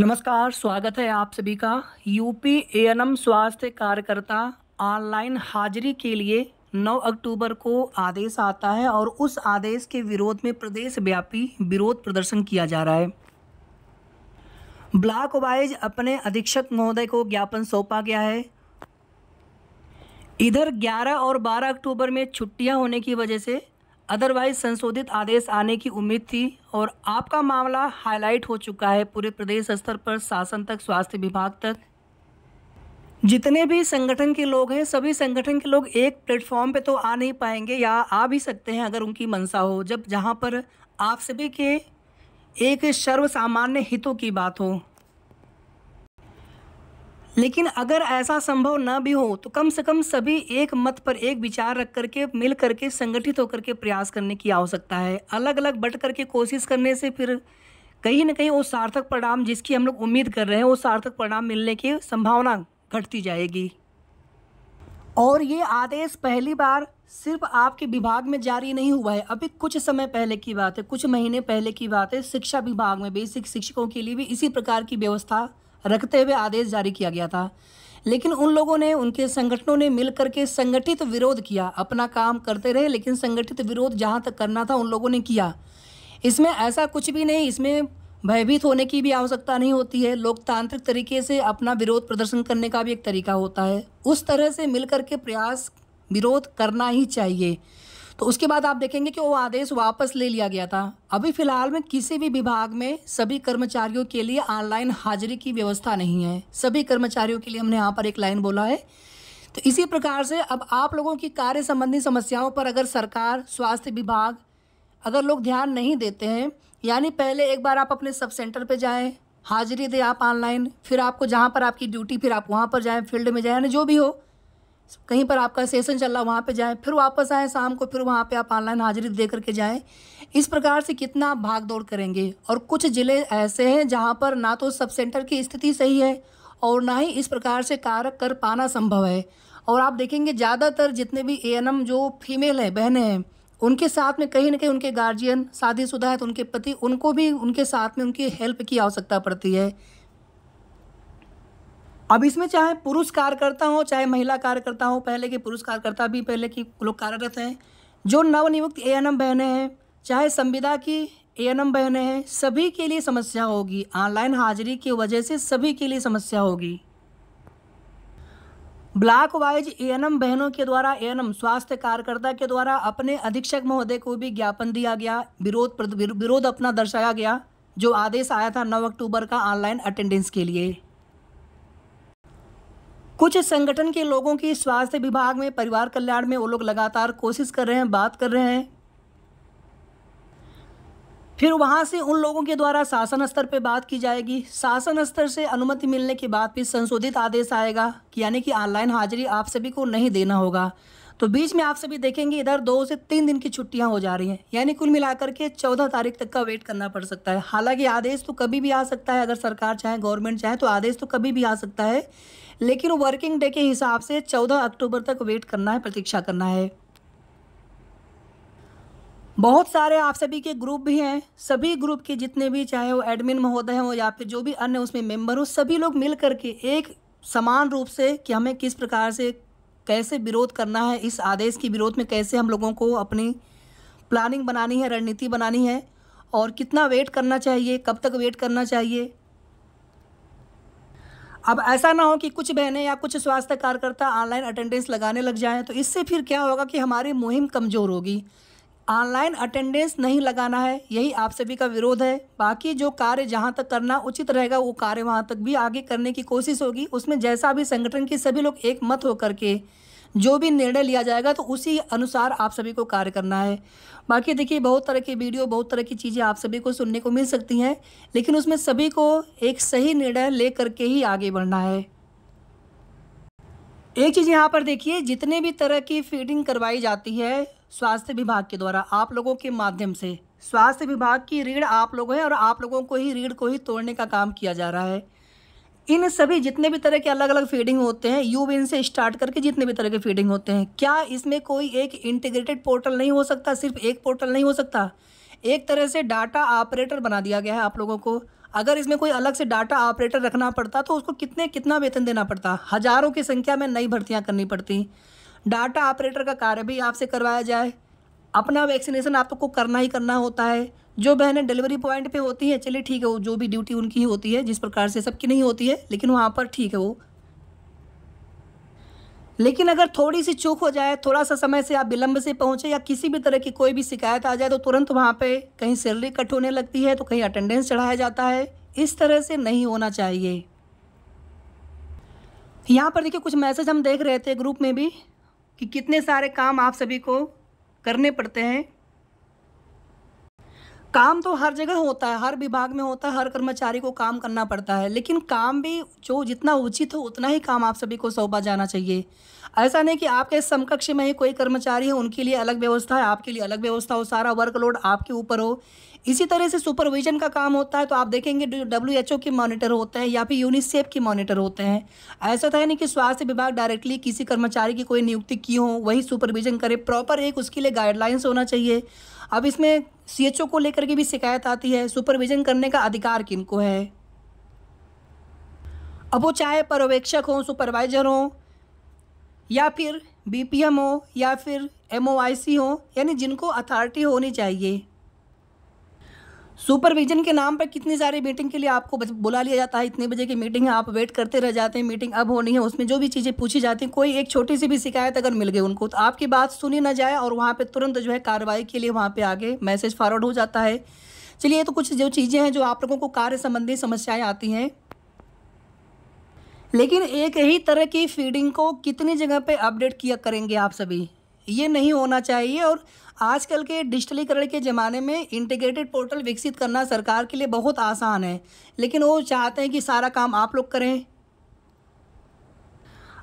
नमस्कार स्वागत है आप सभी का यूपी ए स्वास्थ्य कार्यकर्ता ऑनलाइन हाजिरी के लिए 9 अक्टूबर को आदेश आता है और उस आदेश के विरोध में प्रदेश व्यापी विरोध प्रदर्शन किया जा रहा है ब्लॉक वाइज अपने अधीक्षक महोदय को ज्ञापन सौंपा गया है इधर 11 और 12 अक्टूबर में छुट्टियां होने की वजह से अदरवाइज संशोधित आदेश आने की उम्मीद थी और आपका मामला हाईलाइट हो चुका है पूरे प्रदेश स्तर पर शासन तक स्वास्थ्य विभाग तक जितने भी संगठन के लोग हैं सभी संगठन के लोग एक प्लेटफॉर्म पे तो आ नहीं पाएंगे या आ भी सकते हैं अगर उनकी मनसा हो जब जहाँ पर आप सभी के एक सर्वसामान्य हितों की बात हो लेकिन अगर ऐसा संभव न भी हो तो कम से कम सभी एक मत पर एक विचार रख करके मिल करके संगठित होकर के प्रयास करने की आवश्यकता है अलग अलग बट करके कोशिश करने से फिर कहीं ना कहीं वो सार्थक परिणाम जिसकी हम लोग उम्मीद कर रहे हैं वो सार्थक परिणाम मिलने की संभावना घटती जाएगी और ये आदेश पहली बार सिर्फ आपके विभाग में जारी नहीं हुआ है अभी कुछ समय पहले की बात है कुछ महीने पहले की बात है शिक्षा विभाग में बेसिक शिक्षकों के लिए भी इसी प्रकार की व्यवस्था रखते हुए आदेश जारी किया गया था लेकिन उन लोगों ने उनके संगठनों ने मिल करके संगठित विरोध किया अपना काम करते रहे लेकिन संगठित विरोध जहाँ तक करना था उन लोगों ने किया इसमें ऐसा कुछ भी नहीं इसमें भयभीत होने की भी आवश्यकता नहीं होती है लोकतांत्रिक तरीके से अपना विरोध प्रदर्शन करने का भी एक तरीका होता है उस तरह से मिल के प्रयास विरोध करना ही चाहिए तो उसके बाद आप देखेंगे कि वो आदेश वापस ले लिया गया था अभी फिलहाल में किसी भी विभाग में सभी कर्मचारियों के लिए ऑनलाइन हाजिरी की व्यवस्था नहीं है सभी कर्मचारियों के लिए हमने यहाँ पर एक लाइन बोला है तो इसी प्रकार से अब आप लोगों की कार्य संबंधी समस्याओं पर अगर सरकार स्वास्थ्य विभाग अगर लोग ध्यान नहीं देते हैं यानी पहले एक बार आप अपने सब सेंटर पर जाएँ हाजिरी दें आप ऑनलाइन फिर आपको जहाँ पर आपकी ड्यूटी फिर आप वहाँ पर जाएँ फील्ड में जाएँ यानी जो भी हो कहीं पर आपका सेशन चल रहा वहाँ पर जाएँ फिर वापस आएँ शाम को फिर वहाँ पर आप ऑनलाइन हाजिरी दे करके जाएँ इस प्रकार से कितना आप भाग दौड़ करेंगे और कुछ ज़िले ऐसे हैं जहाँ पर ना तो सब सेंटर की स्थिति सही है और ना ही इस प्रकार से कार्य कर पाना संभव है और आप देखेंगे ज़्यादातर जितने भी ए जो फीमेल हैं बहनें हैं उनके साथ में कहीं ना कहीं उनके गार्जियन शादीशुदा है तो उनके पति उनको भी उनके साथ में उनकी हेल्प की आवश्यकता पड़ती है अब इसमें चाहे पुरुष कार्यकर्ता हो चाहे महिला कार्यकर्ता हो पहले के पुरुष कार्यकर्ता भी पहले की लोग कार्यरत हैं जो नवनियुक्त ए एन एम बहने हैं चाहे संविदा की ए एन एम बहने हैं सभी के लिए समस्या होगी ऑनलाइन हाजिरी की वजह से सभी के लिए समस्या होगी block wise A N M बहनों के द्वारा ए एन एम स्वास्थ्य कार्यकर्ता के द्वारा अपने अधीक्षक महोदय को भी ज्ञापन दिया गया विरोध विरोध अपना दर्शाया गया जो आदेश आया था 9 अक्टूबर का ऑनलाइन अटेंडेंस के लिए कुछ संगठन के लोगों की स्वास्थ्य विभाग में परिवार कल्याण में वो लोग लगातार कोशिश कर रहे हैं बात कर रहे हैं फिर वहाँ से उन लोगों के द्वारा शासन स्तर पर बात की जाएगी शासन स्तर से अनुमति मिलने के बाद फिर संशोधित आदेश आएगा कि यानी कि ऑनलाइन हाजिरी आप सभी को नहीं देना होगा तो बीच में आप सभी देखेंगे इधर दो से तीन दिन की छुट्टियाँ हो जा रही हैं यानी कुल मिलाकर के चौदह तारीख तक का वेट करना पड़ सकता है हालांकि आदेश तो कभी भी आ सकता है अगर सरकार चाहे गवर्नमेंट चाहे तो आदेश तो कभी भी आ सकता है लेकिन वर्किंग डे के हिसाब से चौदह अक्टूबर तक वेट करना है प्रतीक्षा करना है बहुत सारे आप सभी के ग्रुप भी हैं सभी ग्रुप के जितने भी चाहे वो एडमिन महोदय हों या फिर जो भी अन्य उसमें मेंबर हो सभी लोग मिल करके एक समान रूप से कि हमें किस प्रकार से कैसे विरोध करना है इस आदेश के विरोध में कैसे हम लोगों को अपनी प्लानिंग बनानी है रणनीति बनानी है और कितना वेट करना चाहिए कब तक वेट करना चाहिए अब ऐसा ना हो कि कुछ बहनें या कुछ स्वास्थ्य कार्यकर्ता ऑनलाइन अटेंडेंस लगाने लग जाएं तो इससे फिर क्या होगा कि हमारी मुहिम कमज़ोर होगी ऑनलाइन अटेंडेंस नहीं लगाना है यही आप सभी का विरोध है बाकी जो कार्य जहाँ तक करना उचित रहेगा वो कार्य वहाँ तक भी आगे करने की कोशिश होगी उसमें जैसा भी संगठन की सभी लोग एक मत होकर के जो भी निर्णय लिया जाएगा तो उसी अनुसार आप सभी को कार्य करना है बाकी देखिए बहुत तरह की वीडियो बहुत तरह की चीज़ें आप सभी को सुनने को मिल सकती हैं लेकिन उसमें सभी को एक सही निर्णय ले करके ही आगे बढ़ना है एक चीज़ यहाँ पर देखिए जितने भी तरह की फीडिंग करवाई जाती है स्वास्थ्य विभाग के द्वारा आप लोगों के माध्यम से स्वास्थ्य विभाग की रीढ़ आप लोग हैं और आप लोगों को ही रीढ़ को ही तोड़ने का काम किया जा रहा है इन सभी जितने भी तरह के अलग अलग फीडिंग होते हैं यू से स्टार्ट करके जितने भी तरह के फीडिंग होते हैं क्या इसमें कोई एक इंटीग्रेटेड पोर्टल नहीं हो सकता सिर्फ एक पोर्टल नहीं हो सकता एक तरह से डाटा ऑपरेटर बना दिया गया है आप लोगों को अगर इसमें कोई अलग से डाटा ऑपरेटर रखना पड़ता तो उसको कितने कितना वेतन देना पड़ता हज़ारों की संख्या में नई भर्तियाँ करनी पड़ती डाटा ऑपरेटर का कार्य भी आपसे करवाया जाए अपना वैक्सीनेशन आपको करना ही करना होता है जो बहनें डिलीवरी पॉइंट पे होती हैं चलिए ठीक है वो जो भी ड्यूटी उनकी होती है जिस प्रकार से सबकी नहीं होती है लेकिन वहाँ पर ठीक है वो लेकिन अगर थोड़ी सी चूक हो जाए थोड़ा सा समय से आप विलंब से पहुँचे या किसी भी तरह की कोई भी शिकायत आ जाए तो तुरंत वहाँ पर कहीं सैलरी कट होने लगती है तो कहीं अटेंडेंस चढ़ाया जाता है इस तरह से नहीं होना चाहिए यहाँ पर देखिए कुछ मैसेज हम देख रहे थे ग्रुप में भी कि कितने सारे काम आप सभी को करने पड़ते हैं काम तो हर जगह होता है हर विभाग में होता है हर कर्मचारी को काम करना पड़ता है लेकिन काम भी जो जितना उचित हो उतना ही काम आप सभी को सौंपा जाना चाहिए ऐसा नहीं कि आपके समकक्ष में ही कोई कर्मचारी है उनके लिए अलग व्यवस्था है आपके लिए अलग व्यवस्था हो सारा वर्कलोड आपके ऊपर हो इसी तरह से सुपरविजन का काम होता है तो आप देखेंगे डब्ल्यू एच ओ के मॉनिटर होते हैं या फिर यूनिसेफ के मॉनिटर होते हैं ऐसा था नहीं कि स्वास्थ्य विभाग डायरेक्टली किसी कर्मचारी की कोई नियुक्ति की हो वही सुपरविजन करे प्रॉपर एक उसके लिए गाइडलाइंस होना चाहिए अब इसमें सी एच ओ को लेकर के भी शिकायत आती है सुपरविजन करने का अधिकार किनको है अब वो चाहे पर्यवेक्षक हों सुपरवाइजर हों या फिर बी पी एम हो या फिर एम ओ आई सी हो यानी जिनको अथॉरिटी होनी चाहिए सुपरविजन के नाम पर कितनी सारी मीटिंग के लिए आपको बुला लिया जाता है इतने बजे की मीटिंग है आप वेट करते रह जाते हैं मीटिंग अब होनी है उसमें जो भी चीज़ें पूछी जाती हैं कोई एक छोटी सी भी शिकायत अगर मिल गई उनको तो आपकी बात सुनी ना जाए और वहाँ पर तुरंत जो है कार्रवाई के लिए वहाँ पर आगे मैसेज फॉरवर्ड हो जाता है चलिए तो कुछ जो चीज़ें हैं जो आप लोगों को कार्य संबंधी समस्याएँ आती हैं लेकिन एक ही तरह की फीडिंग को कितनी जगह पे अपडेट किया करेंगे आप सभी ये नहीं होना चाहिए और आजकल के डिजिटलीकरण के ज़माने में इंटीग्रेटेड पोर्टल विकसित करना सरकार के लिए बहुत आसान है लेकिन वो चाहते हैं कि सारा काम आप लोग करें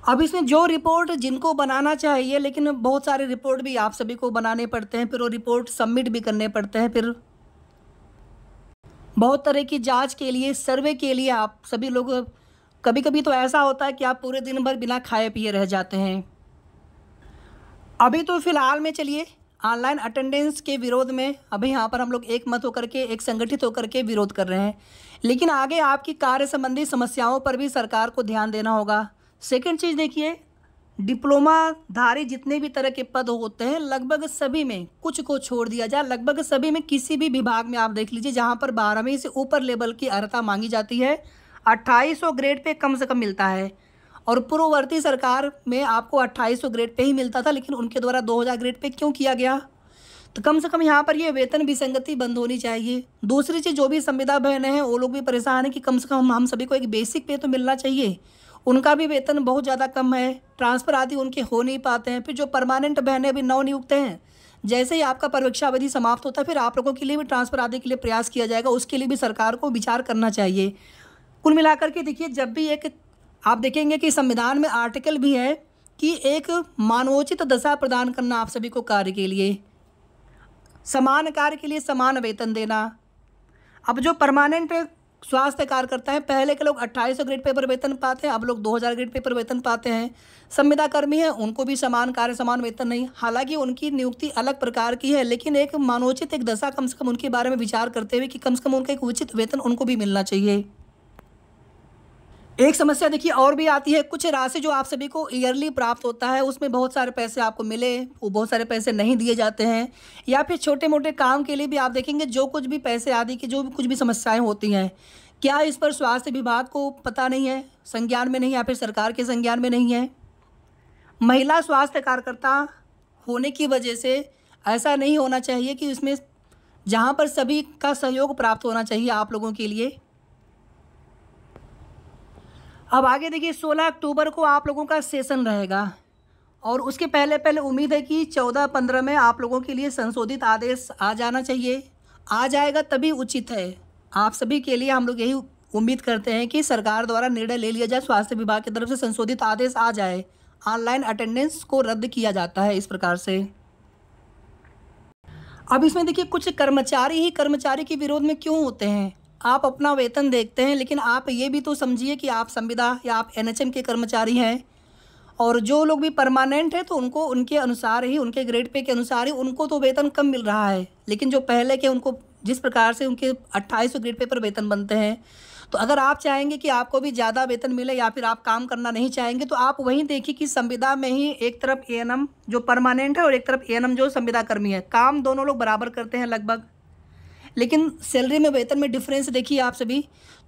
अब इसमें जो रिपोर्ट जिनको बनाना चाहिए लेकिन बहुत सारे रिपोर्ट भी आप सभी को बनाने पड़ते हैं फिर वो रिपोर्ट सबमिट भी करने पड़ते हैं फिर बहुत तरह की जांच के लिए सर्वे के लिए आप सभी लोग कभी कभी तो ऐसा होता है कि आप पूरे दिन भर बिना खाए पिए रह जाते हैं अभी तो फ़िलहाल में चलिए ऑनलाइन अटेंडेंस के विरोध में अभी यहाँ पर हम लोग एक मत होकर के एक संगठित होकर के विरोध कर रहे हैं लेकिन आगे आपकी कार्य संबंधी समस्याओं पर भी सरकार को ध्यान देना होगा सेकंड चीज़ देखिए डिप्लोमाधारी जितने भी तरह के पद होते हैं लगभग सभी में कुछ को छोड़ दिया जाए लगभग सभी में किसी भी विभाग में आप देख लीजिए जहाँ पर बारहवीं से ऊपर लेवल की अर्ता मांगी जाती है अट्ठाईस ग्रेड पे कम से कम मिलता है और पूर्ववर्ती सरकार में आपको 2800 ग्रेड पे ही मिलता था लेकिन उनके द्वारा 2000 ग्रेड पे क्यों किया गया तो कम से कम यहाँ पर ये वेतन विसंगति बंद होनी चाहिए दूसरी चीज़ जो भी संविदा बहनें हैं वो लोग भी परेशान हैं कि कम से कम हम सभी को एक बेसिक पे तो मिलना चाहिए उनका भी वेतन बहुत ज़्यादा कम है ट्रांसफ़र आदि उनके हो नहीं पाते हैं फिर जो परमानेंट बहनें भी नवनियुक्त हैं जैसे ही आपका परीक्षा अवधि समाप्त होता है फिर आप लोगों के लिए भी ट्रांसफ़र आदि के लिए प्रयास किया जाएगा उसके लिए भी सरकार को विचार करना चाहिए कुल मिलाकर के देखिए जब भी एक आप देखेंगे कि संविधान में आर्टिकल भी है कि एक मानवोचित दशा प्रदान करना आप सभी को कार्य के लिए समान कार्य के लिए समान वेतन देना अब जो परमानेंट स्वास्थ्य कार्यकर्ता हैं पहले के लोग अट्ठाईस ग्रेड पे पर वेतन पाते हैं अब लोग 2000 ग्रेड पे पर वेतन पाते हैं संविदा कर्मी हैं उनको भी समान कार्य समान वेतन नहीं हालांकि उनकी नियुक्ति अलग प्रकार की है लेकिन एक मानोचित एक दशा कम से कम उनके बारे में विचार करते हुए कि कम से कम उनका एक उचित वेतन उनको भी मिलना चाहिए एक समस्या देखिए और भी आती है कुछ राशि जो आप सभी को ईयरली प्राप्त होता है उसमें बहुत सारे पैसे आपको मिले वो बहुत सारे पैसे नहीं दिए जाते हैं या फिर छोटे मोटे काम के लिए भी आप देखेंगे जो कुछ भी पैसे आदि की जो कुछ भी समस्याएं होती हैं क्या इस पर स्वास्थ्य विभाग को पता नहीं है संज्ञान में नहीं या फिर सरकार के संज्ञान में नहीं है महिला स्वास्थ्य कार्यकर्ता होने की वजह से ऐसा नहीं होना चाहिए कि उसमें जहाँ पर सभी का सहयोग प्राप्त होना चाहिए आप लोगों के लिए अब आगे देखिए 16 अक्टूबर को आप लोगों का सेशन रहेगा और उसके पहले पहले उम्मीद है कि 14-15 में आप लोगों के लिए संशोधित आदेश आ जाना चाहिए आ जाएगा तभी उचित है आप सभी के लिए हम लोग यही उम्मीद करते हैं कि सरकार द्वारा निर्णय ले लिया जाए स्वास्थ्य विभाग की तरफ से संशोधित आदेश आ जाए ऑनलाइन अटेंडेंस को रद्द किया जाता है इस प्रकार से अब इसमें देखिए कुछ कर्मचारी ही कर्मचारी के विरोध में क्यों होते हैं आप अपना वेतन देखते हैं लेकिन आप ये भी तो समझिए कि आप संविदा या आप एनएचएम के कर्मचारी हैं और जो लोग भी परमानेंट हैं तो उनको उनके अनुसार ही उनके ग्रेड पे के अनुसार ही उनको तो वेतन कम मिल रहा है लेकिन जो पहले के उनको जिस प्रकार से उनके अट्ठाईस ग्रेड पे पर वेतन बनते हैं तो अगर आप चाहेंगे कि आपको भी ज़्यादा वेतन मिले या फिर आप काम करना नहीं चाहेंगे तो आप वहीं देखिए कि संविदा में ही एक तरफ ए जो परमानेंट है और एक तरफ ए जो संविदा कर्मी है काम दोनों लोग बराबर करते हैं लगभग लेकिन सैलरी में वेतन में डिफरेंस देखिए आप सभी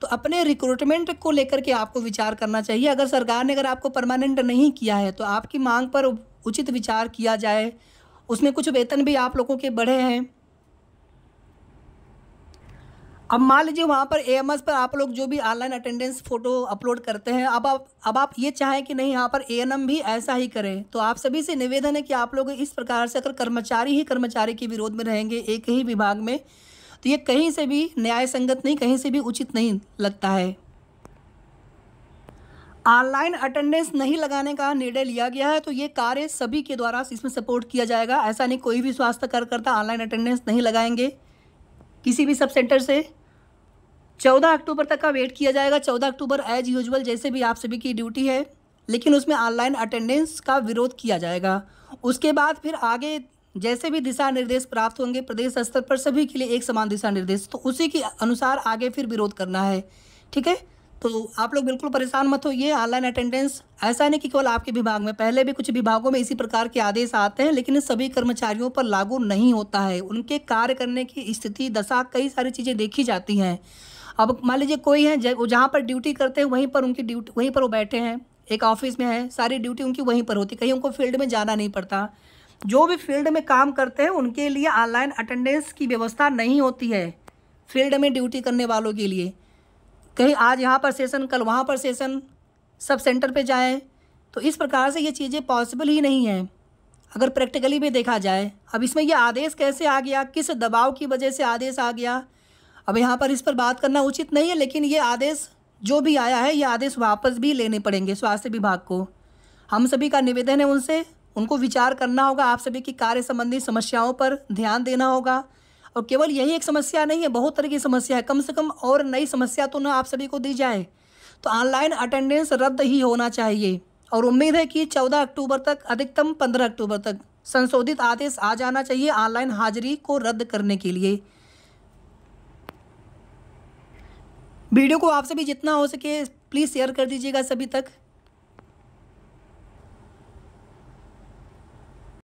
तो अपने रिक्रूटमेंट को लेकर के आपको विचार करना चाहिए अगर सरकार ने अगर आपको परमानेंट नहीं किया है तो आपकी मांग पर उचित विचार किया जाए उसमें कुछ वेतन भी आप लोगों के बढ़े हैं अब मान लीजिए वहाँ पर ए पर आप लोग जो भी ऑनलाइन अटेंडेंस फ़ोटो अपलोड करते हैं अब आप अब आप ये चाहें कि नहीं यहाँ पर ए भी ऐसा ही करें तो आप सभी से निवेदन है कि आप लोग इस प्रकार से अगर कर्मचारी ही कर्मचारी के विरोध में रहेंगे एक ही विभाग में तो ये कहीं से भी न्याय संगत नहीं कहीं से भी उचित नहीं लगता है ऑनलाइन अटेंडेंस नहीं लगाने का निर्णय लिया गया है तो ये कार्य सभी के द्वारा इसमें सपोर्ट किया जाएगा ऐसा नहीं कोई भी स्वास्थ्य कार्यकर्ता ऑनलाइन अटेंडेंस नहीं लगाएंगे किसी भी सब सेंटर से चौदह अक्टूबर तक का वेट किया जाएगा चौदह अक्टूबर एज यूजल जैसे भी आप सभी की ड्यूटी है लेकिन उसमें ऑनलाइन अटेंडेंस का विरोध किया जाएगा उसके बाद फिर आगे जैसे भी दिशा निर्देश प्राप्त होंगे प्रदेश स्तर पर सभी के लिए एक समान दिशा निर्देश तो उसी के अनुसार आगे फिर विरोध करना है ठीक है तो आप लोग बिल्कुल परेशान मत होइए ऑनलाइन अटेंडेंस ऐसा नहीं कि केवल आपके विभाग में पहले भी कुछ विभागों में इसी प्रकार के आदेश आते हैं लेकिन सभी कर्मचारियों पर लागू नहीं होता है उनके कार्य करने की स्थिति दशा कई सारी चीज़ें देखी जाती हैं अब मान लीजिए कोई है वो जहाँ पर ड्यूटी करते हैं वहीं पर उनकी ड्यूटी वहीं पर वो बैठे हैं एक ऑफिस में है सारी ड्यूटी उनकी वहीं पर होती कहीं उनको फील्ड में जाना नहीं पड़ता जो भी फील्ड में काम करते हैं उनके लिए ऑनलाइन अटेंडेंस की व्यवस्था नहीं होती है फील्ड में ड्यूटी करने वालों के लिए कहीं आज यहाँ पर सेशन कल वहाँ पर सेशन सब सेंटर पे जाएं तो इस प्रकार से ये चीज़ें पॉसिबल ही नहीं हैं अगर प्रैक्टिकली भी देखा जाए अब इसमें यह आदेश कैसे आ गया किस दबाव की वजह से आदेश आ गया अब यहाँ पर इस पर बात करना उचित नहीं है लेकिन ये आदेश जो भी आया है ये आदेश वापस भी लेने पड़ेंगे स्वास्थ्य विभाग को हम सभी का निवेदन है उनसे उनको विचार करना होगा आप सभी की कार्य संबंधी समस्याओं पर ध्यान देना होगा और केवल यही एक समस्या नहीं है बहुत तरह की समस्या है कम से कम और नई समस्या तो ना आप सभी को दी जाए तो ऑनलाइन अटेंडेंस रद्द ही होना चाहिए और उम्मीद है कि चौदह अक्टूबर तक अधिकतम पंद्रह अक्टूबर तक संशोधित आदेश आ जाना चाहिए ऑनलाइन हाजिरी को रद्द करने के लिए वीडियो को आप सभी जितना हो सके प्लीज़ शेयर कर दीजिएगा सभी तक